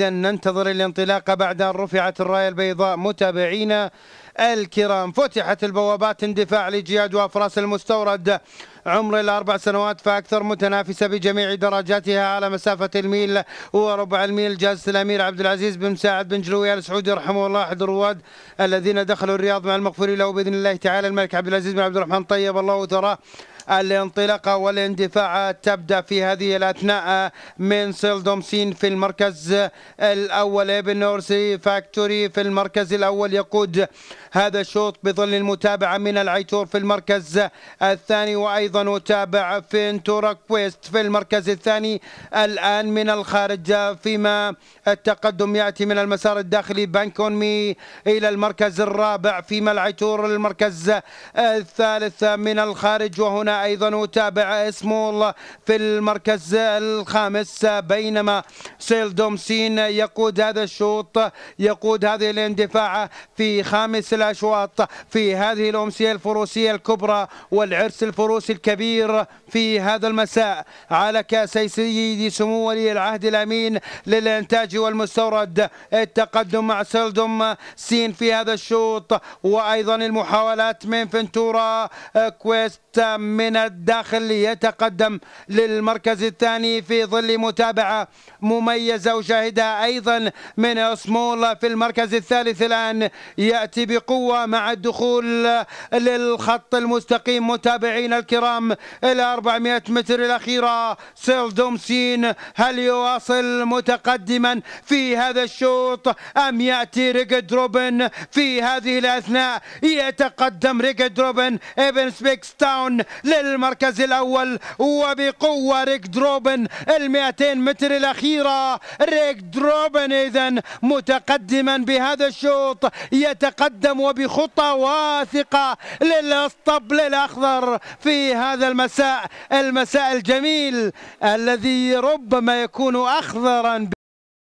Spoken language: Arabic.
إذا ننتظر الانطلاق بعد أن رفعت الراية البيضاء متابعينا الكرام فتحت البوابات اندفاع لجياد وأفراس المستورد عمر الأربع سنوات فأكثر متنافسة بجميع درجاتها على مسافة الميل وربع الميل جاز الأمير عبد العزيز بن مساعد بن جلوي السعودي رحمه الله أحد الرواد الذين دخلوا الرياض مع المغفور له بإذن الله تعالى الملك عبد العزيز بن عبد الرحمن طيب الله ثراه الانطلاقة والاندفاع تبدأ في هذه الأثناء من سيلدومسين في المركز الأول ابن نورسي فاكتوري في المركز الأول يقود هذا الشوط بظل المتابعة من العيتور في المركز الثاني وأيضا اتابع فينتورا كويست في المركز الثاني الآن من الخارج فيما التقدم يأتي من المسار الداخلي بانكون مي إلى المركز الرابع فيما العيتور المركز الثالث من الخارج وهنا أيضا وتابع اسمه الله في المركز الخامس بينما سيل دومسين يقود هذا الشوط يقود هذه الاندفاع في خامس الأشواط في هذه الأمسية الفروسية الكبرى والعرس الفروسي الكبير في هذا المساء على كاس سيدي سمو ولي العهد الأمين للإنتاج والمستورد التقدم مع سيلدوم سين في هذا الشوط وأيضا المحاولات من فنتورا كويست من من الداخل يتقدم للمركز الثاني في ظل متابعة مميزة وشاهدها أيضا من أسمول في المركز الثالث الآن يأتي بقوة مع الدخول للخط المستقيم متابعين الكرام إلى 400 متر الأخيرة سيل دومسين هل يواصل متقدما في هذا الشوط أم يأتي ريجد روبن في هذه الأثناء يتقدم ريجد روبن ابن سبيكستاون للمركز الأول وبقوة ريك دروبن ال 200 متر الأخيرة ريك دروبن إذا متقدما بهذا الشوط يتقدم وبخطى واثقة للأسطبل الأخضر في هذا المساء المساء الجميل الذي ربما يكون أخضرا